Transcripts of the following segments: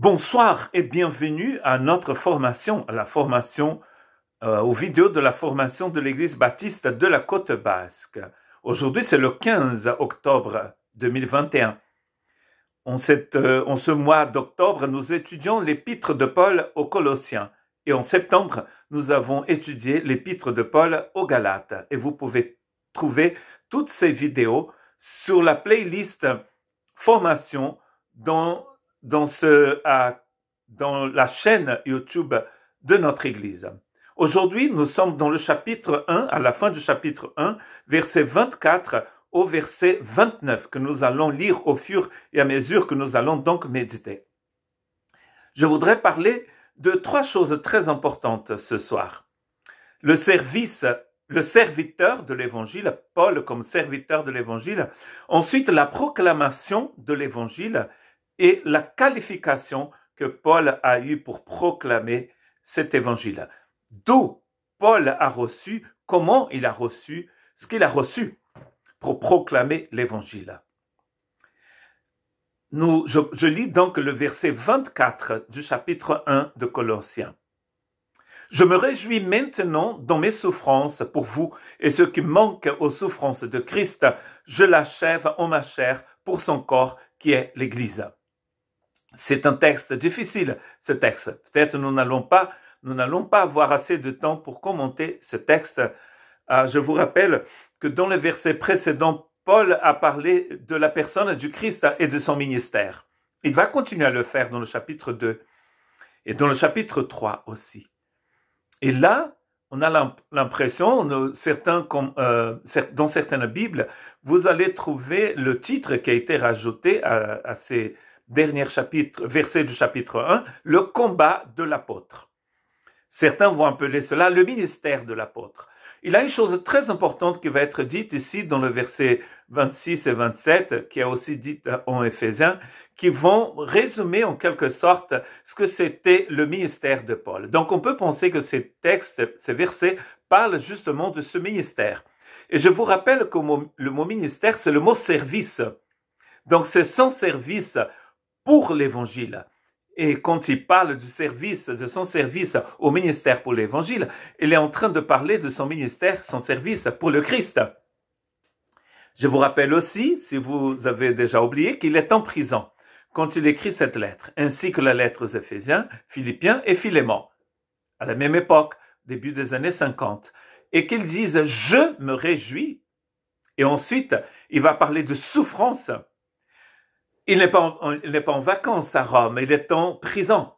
Bonsoir et bienvenue à notre formation, à la formation, euh, aux vidéos de la formation de l'Église baptiste de la Côte Basque. Aujourd'hui, c'est le 15 octobre 2021. En, cette, euh, ce mois d'octobre, nous étudions l'épître de Paul aux Colossiens. Et en septembre, nous avons étudié l'épître de Paul aux Galates. Et vous pouvez trouver toutes ces vidéos sur la playlist Formation dans dans, dans la chaîne YouTube de notre Église. Aujourd'hui, nous sommes dans le chapitre 1, à la fin du chapitre 1, verset 24 au verset 29, que nous allons lire au fur et à mesure que nous allons donc méditer. Je voudrais parler de trois choses très importantes ce soir. Le service, le serviteur de l'évangile, Paul comme serviteur de l'évangile, ensuite la proclamation de l'évangile, et la qualification que Paul a eue pour proclamer cet évangile. D'où Paul a reçu, comment il a reçu, ce qu'il a reçu pour proclamer l'évangile. Nous, je, je lis donc le verset 24 du chapitre 1 de Colossiens. Je me réjouis maintenant dans mes souffrances pour vous, et ce qui manque aux souffrances de Christ, je l'achève en ma chair pour son corps qui est l'Église. C'est un texte difficile, ce texte. Peut-être nous n'allons pas, nous n'allons pas avoir assez de temps pour commenter ce texte. Euh, je vous rappelle que dans le verset précédent, Paul a parlé de la personne du Christ et de son ministère. Il va continuer à le faire dans le chapitre 2 et dans le chapitre 3 aussi. Et là, on a l'impression, euh, dans certaines Bibles, vous allez trouver le titre qui a été rajouté à ces dernier chapitre, verset du chapitre 1, le combat de l'apôtre. Certains vont appeler cela le ministère de l'apôtre. Il y a une chose très importante qui va être dite ici dans le verset 26 et 27, qui est aussi dite en Éphésiens, qui vont résumer en quelque sorte ce que c'était le ministère de Paul. Donc on peut penser que ces textes, ces versets parlent justement de ce ministère. Et je vous rappelle que le mot ministère, c'est le mot service. Donc c'est son service pour l'évangile. Et quand il parle du service, de son service au ministère pour l'évangile, il est en train de parler de son ministère, son service pour le Christ. Je vous rappelle aussi, si vous avez déjà oublié, qu'il est en prison quand il écrit cette lettre, ainsi que la lettre aux Éphésiens, Philippiens et Philémon, à la même époque, début des années 50, et qu'il dise « je me réjouis ». Et ensuite, il va parler de souffrance il n'est pas, en, il n'est pas en vacances à Rome, il est en prison.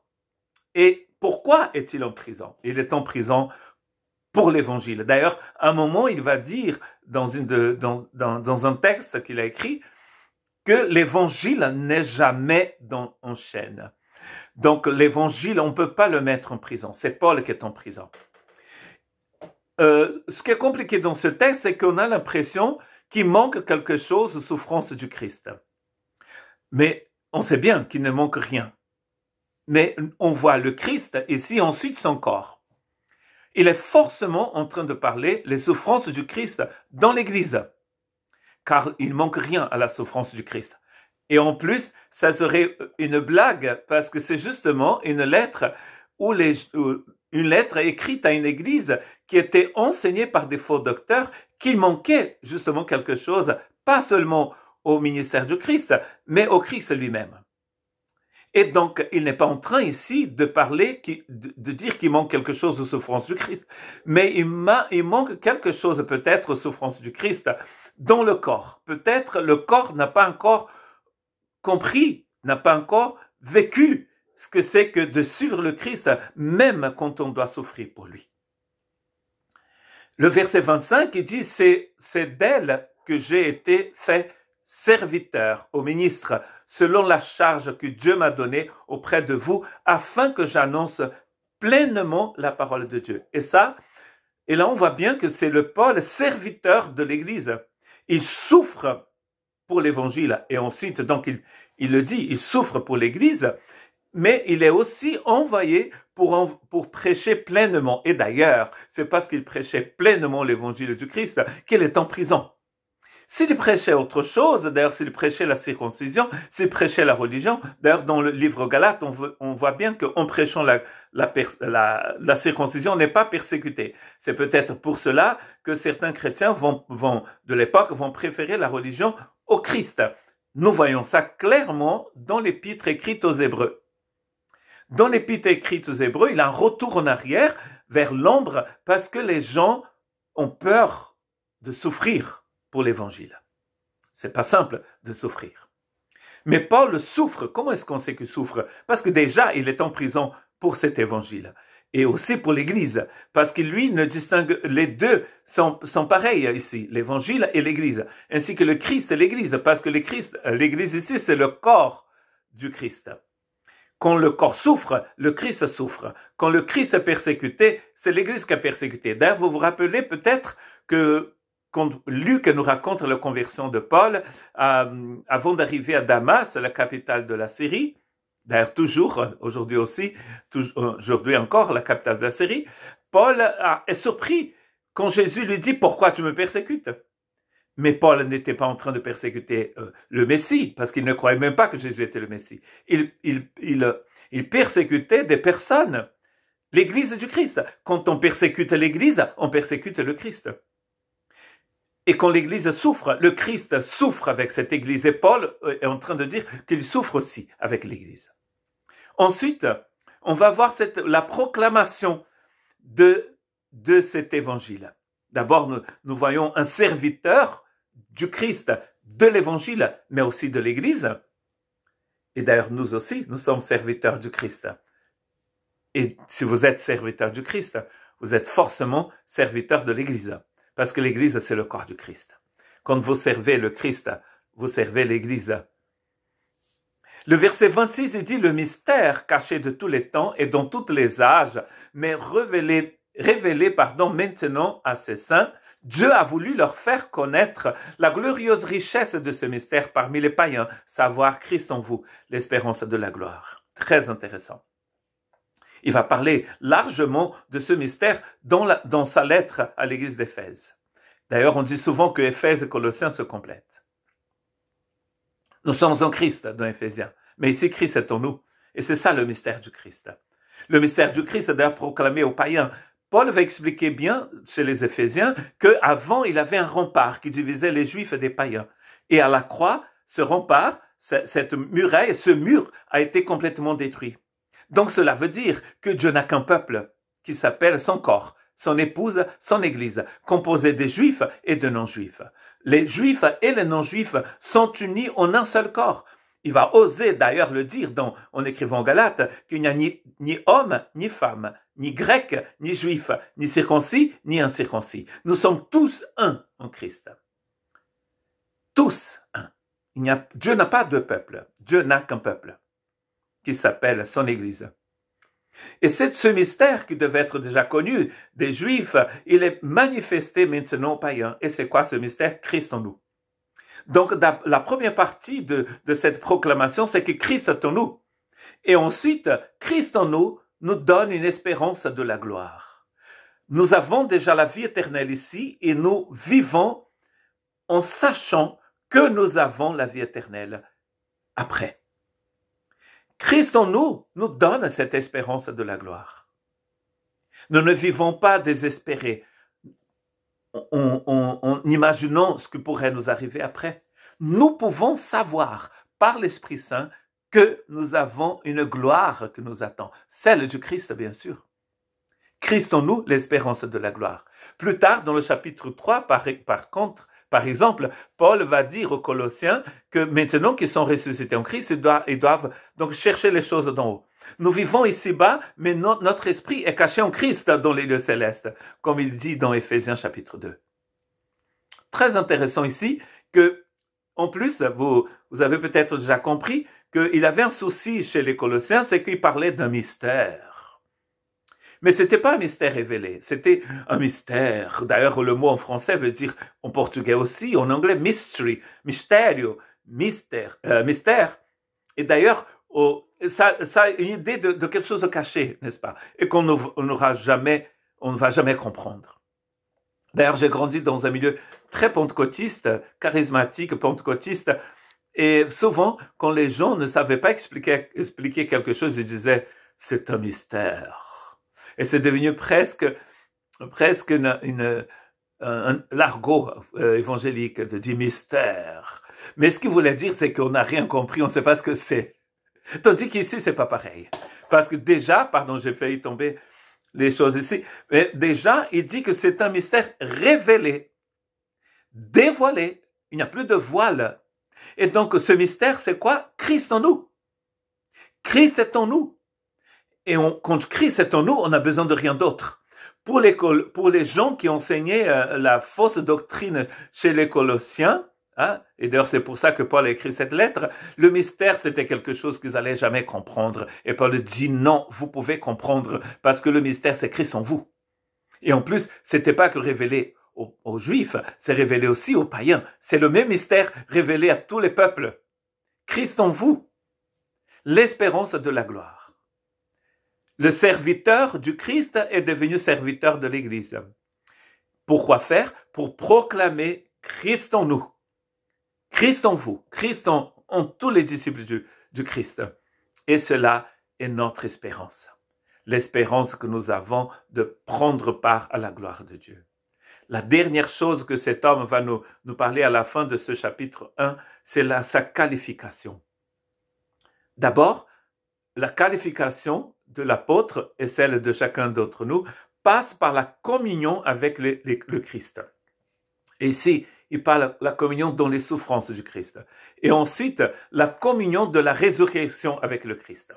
Et pourquoi est-il en prison Il est en prison pour l'évangile. D'ailleurs, à un moment, il va dire dans, une de, dans, dans, dans un texte qu'il a écrit que l'évangile n'est jamais dans, en chaîne. Donc l'évangile, on ne peut pas le mettre en prison. C'est Paul qui est en prison. Euh, ce qui est compliqué dans ce texte, c'est qu'on a l'impression qu'il manque quelque chose aux souffrances du Christ. Mais on sait bien qu'il ne manque rien. Mais on voit le Christ ici ensuite son corps. Il est forcément en train de parler les souffrances du Christ dans l'Église, car il manque rien à la souffrance du Christ. Et en plus, ça serait une blague parce que c'est justement une lettre où une lettre écrite à une église qui était enseignée par des faux docteurs qui manquait justement quelque chose, pas seulement au ministère du Christ, mais au Christ lui-même. Et donc, il n'est pas en train ici de parler, de dire qu'il manque quelque chose aux souffrances du Christ, mais il, manque quelque chose peut-être aux souffrances du Christ dans le corps. Peut-être le corps n'a pas encore compris, n'a pas encore vécu ce que c'est que de suivre le Christ, même quand on doit souffrir pour lui. Le verset 25, il dit, c'est d'elle que j'ai été fait serviteur au ministre, selon la charge que Dieu m'a donnée auprès de vous, afin que j'annonce pleinement la parole de Dieu. Et ça, et là on voit bien que c'est le Paul, serviteur de l'Église. Il souffre pour l'Évangile, et on cite donc, il, le dit, il souffre pour l'Église, mais il est aussi envoyé pour prêcher pleinement. Et d'ailleurs, c'est parce qu'il prêchait pleinement l'Évangile du Christ qu'il est en prison. S'il prêchait autre chose, d'ailleurs s'il prêchait la circoncision, s'il prêchait la religion, d'ailleurs dans le livre Galate, on, voit bien qu'en prêchant la, circoncision, on n'est pas persécuté. C'est peut-être pour cela que certains chrétiens vont, de l'époque vont préférer la religion au Christ. Nous voyons ça clairement dans l'épître écrite aux Hébreux. Dans l'épître écrite aux Hébreux, il a un retour en arrière vers l'ombre parce que les gens ont peur de souffrir l'évangile. C'est pas simple de souffrir. Mais Paul souffre. Comment est-ce qu'on sait qu'il souffre Parce que déjà, il est en prison pour cet évangile et aussi pour l'Église, parce que lui ne distingue les deux sont, sont pareils ici, l'Évangile et l'Église, ainsi que le Christ et l'Église, parce que le Christ, l'Église ici, c'est le corps du Christ. Quand le corps souffre, le Christ souffre. Quand le Christ est persécuté, c'est l'Église qui est persécutée. D'ailleurs, vous vous rappelez peut-être que quand Luc nous raconte la conversion de Paul, euh, avant d'arriver à Damas, la capitale de la Syrie, d'ailleurs toujours aujourd'hui aussi, aujourd'hui encore la capitale de la Syrie, Paul est surpris quand Jésus lui dit pourquoi tu me persécutes. Mais Paul n'était pas en train de persécuter euh, le Messie, parce qu'il ne croyait même pas que Jésus était le Messie. Il, il, il persécutait des personnes, l'Église du Christ. Quand on persécute l'Église, on persécute le Christ. Et quand l'Église souffre, le Christ souffre avec cette Église et Paul euh, est en train de dire qu'il souffre aussi avec l'Église. Ensuite, on va voir la proclamation de, cet évangile. D'abord, nous, nous voyons un serviteur du Christ, de l'évangile, mais aussi de l'Église. Et d'ailleurs, nous aussi, nous sommes serviteurs du Christ. Et si vous êtes serviteur du Christ, vous êtes forcément serviteur de l'Église. Parce que l'Église, c'est le corps du Christ. Quand vous servez le Christ, vous servez l'Église. Le verset 26, il dit, le mystère caché de tous les temps et dans tous les âges, mais révélé, révélé pardon, maintenant à ses saints, Dieu a voulu leur faire connaître la glorieuse richesse de ce mystère parmi les païens, savoir Christ en vous, l'espérance de la gloire. Très intéressant. Il va parler largement de ce mystère dans, dans sa lettre à l'église d'Éphèse. D'ailleurs, on dit souvent que Éphèse et Colossiens se complètent. Nous sommes en Christ dans Éphésiens, mais ici Christ est en nous. Et c'est ça le mystère du Christ. Le mystère du Christ est d'ailleurs proclamé aux païens. Paul va expliquer bien chez les Éphésiens qu'avant, il avait un rempart qui divisait les Juifs des païens. Et à la croix, ce rempart, cette muraille, ce mur a été complètement détruit. Donc cela veut dire que Dieu n'a qu'un peuple qui s'appelle son corps, son épouse, son église, composée des juifs et de non-juifs. Les juifs et les non-juifs sont unis en un seul corps. Il va oser d'ailleurs le dire en écrivant Galate qu'il n'y a ni, homme, ni femme, ni grec, ni juif, ni circoncis, ni incirconcis. Nous sommes tous un en Christ. Tous un. Il a, Dieu n'a pas de peuple. Dieu n'a qu'un peuple qui s'appelle son Église. Et c'est ce mystère qui devait être déjà connu des Juifs, il est manifesté maintenant aux païens. Et c'est quoi ce mystère Christ en nous. Donc la première partie de, cette proclamation, c'est que Christ est en nous. Et ensuite, Christ en nous nous donne une espérance de la gloire. Nous avons déjà la vie éternelle ici et nous vivons en sachant que nous avons la vie éternelle après. Christ en nous nous donne cette espérance de la gloire. Nous ne vivons pas désespérés en, imaginant ce qui pourrait nous arriver après. Nous pouvons savoir par l'Esprit Saint que nous avons une gloire qui nous attend, celle du Christ bien sûr. Christ en nous, l'espérance de la gloire. Plus tard, dans le chapitre 3, par contre, par exemple, Paul va dire aux Colossiens que maintenant qu'ils sont ressuscités en Christ, ils doivent, donc chercher les choses d'en haut. Nous vivons ici-bas, mais notre esprit est caché en Christ dans les lieux célestes, comme il dit dans Éphésiens chapitre 2. Très intéressant ici que, en plus, vous, vous avez peut-être déjà compris qu'il avait un souci chez les Colossiens, c'est qu'il parlait d'un mystère. Mais c'était pas un mystère révélé, c'était un mystère. D'ailleurs, le mot en français veut dire, en portugais aussi, en anglais, mystery, mysterio, mystère, euh, mystère. Et d'ailleurs, ça, ça une idée de, de, quelque chose de caché, n'est-ce pas Et qu'on n'aura jamais, on ne va jamais comprendre. D'ailleurs, j'ai grandi dans un milieu très pentecôtiste, charismatique, pentecôtiste, et souvent, quand les gens ne savaient pas expliquer, expliquer quelque chose, ils disaient, c'est un mystère. Et c'est devenu presque, presque une, un, l'argot euh, évangélique de dit mystère. Mais ce qu'il voulait dire, c'est qu'on n'a rien compris, on ne sait pas ce que c'est. Tandis qu'ici, c'est pas pareil. Parce que déjà, pardon, j'ai failli tomber les choses ici, mais déjà, il dit que c'est un mystère révélé, dévoilé. Il n'y a plus de voile. Et donc, ce mystère, c'est quoi? Christ en nous. Christ est en nous. Et on, quand Christ est en nous, on n'a besoin de rien d'autre. Pour, l'école, pour les gens qui enseignaient euh, la fausse doctrine chez les Colossiens, Hein? Et d'ailleurs, c'est pour ça que Paul a écrit cette lettre. Le mystère, c'était quelque chose qu'ils n'allaient jamais comprendre. Et Paul dit non, vous pouvez comprendre parce que le mystère, c'est Christ en vous. Et en plus, c'était pas que révélé aux, aux Juifs, c'est révélé aussi aux païens. C'est le même mystère révélé à tous les peuples. Christ en vous, l'espérance de la gloire. Le serviteur du Christ est devenu serviteur de l'Église. Pourquoi faire Pour proclamer Christ en nous, Christ en vous, Christ en, tous les disciples du, Christ. Et cela est notre espérance, l'espérance que nous avons de prendre part à la gloire de Dieu. La dernière chose que cet homme va nous, nous parler à la fin de ce chapitre 1, c'est sa qualification. D'abord, la qualification de l'apôtre et celle de chacun d'entre nous passe par la communion avec le, Christ. Et ici, il parle de la communion dans les souffrances du Christ. Et ensuite, la communion de la résurrection avec le Christ.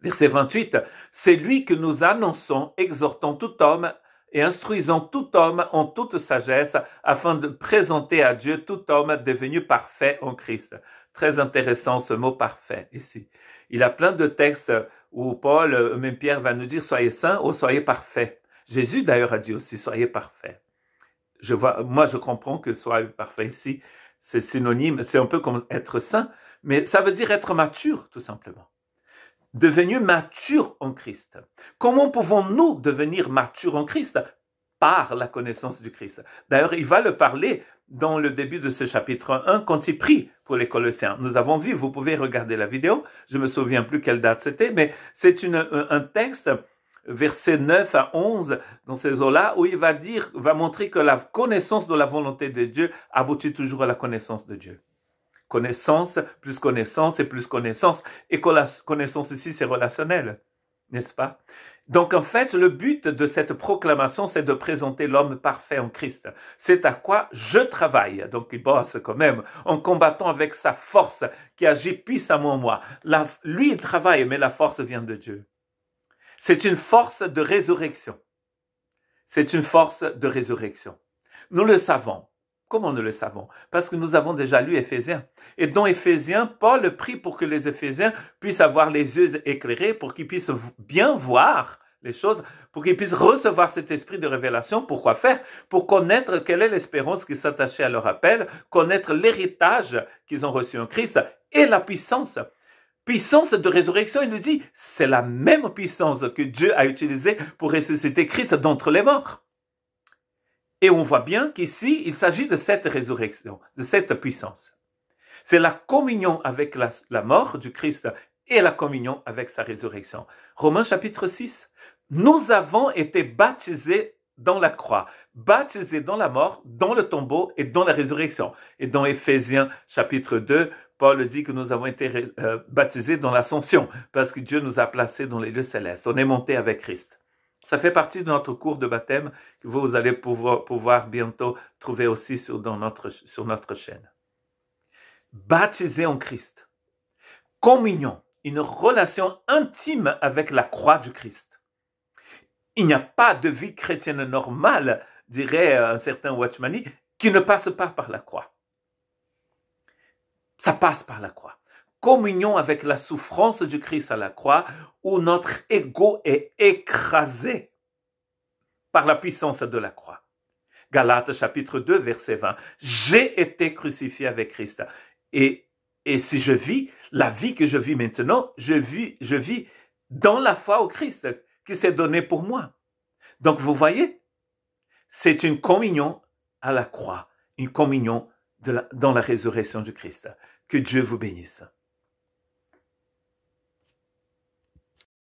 Verset 28, c'est lui que nous annonçons, exhortant tout homme et instruisant tout homme en toute sagesse, afin de présenter à Dieu tout homme devenu parfait en Christ. Très intéressant ce mot parfait ici. Il a plein de textes où Paul, euh, même Pierre va nous dire soyez saints ou oh, soyez parfaits. Jésus d'ailleurs a dit aussi soyez parfaits. Je vois, moi je comprends que soyez parfait ici, c'est synonyme, c'est un peu comme être saint, mais ça veut dire être mature tout simplement. Devenu mature en Christ. Comment pouvons-nous devenir mature en Christ par la connaissance du Christ. D'ailleurs, il va le parler dans le début de ce chapitre 1 quand il prie pour les Colossiens. Nous avons vu, vous pouvez regarder la vidéo, je me souviens plus quelle date c'était, mais c'est un texte, verset 9 à 11, dans ces eaux-là, où il va dire, va montrer que la connaissance de la volonté de Dieu aboutit toujours à la connaissance de Dieu. Connaissance, plus connaissance et plus connaissance, et que la connaissance ici, c'est relationnel n'est-ce pas Donc en fait, le but de cette proclamation, c'est de présenter l'homme parfait en Christ. C'est à quoi je travaille. Donc il bosse quand même en combattant avec sa force qui agit puissamment en moi. lui, il travaille, mais la force vient de Dieu. C'est une force de résurrection. C'est une force de résurrection. Nous le savons. Comment nous le savons Parce que nous avons déjà lu Éphésiens. Et dans Éphésiens, Paul prie pour que les Éphésiens puissent avoir les yeux éclairés, pour qu'ils puissent bien voir les choses, pour qu'ils puissent recevoir cet esprit de révélation. Pourquoi faire Pour connaître quelle est l'espérance qui s'attachait à leur appel, connaître l'héritage qu'ils ont reçu en Christ et la puissance. Puissance de résurrection, il nous dit, c'est la même puissance que Dieu a utilisée pour ressusciter Christ d'entre les morts. Et on voit bien qu'ici, il s'agit de cette résurrection, de cette puissance. C'est la communion avec la, mort du Christ et la communion avec sa résurrection. Romains chapitre 6. Nous avons été baptisés dans la croix, baptisés dans la mort, dans le tombeau et dans la résurrection. Et dans Éphésiens chapitre 2, Paul dit que nous avons été euh, baptisés dans l'ascension parce que Dieu nous a placés dans les lieux célestes. On est monté avec Christ. Ça fait partie de notre cours de baptême que vous allez pouvoir, pouvoir bientôt trouver aussi sur, notre, sur notre chaîne. Baptisé en Christ. Communion, une relation intime avec la croix du Christ. Il n'y a pas de vie chrétienne normale, dirait euh, un certain Watchmani, qui ne passe pas par la croix. Ça passe par la croix communion avec la souffrance du Christ à la croix, où notre ego est écrasé par la puissance de la croix. Galates chapitre 2 verset 20. J'ai été crucifié avec Christ. Et, et si je vis, la vie que je vis maintenant, je vis, je vis dans la foi au Christ qui s'est donné pour moi. Donc vous voyez, c'est une communion à la croix, une communion de dans la résurrection du Christ. Que Dieu vous bénisse.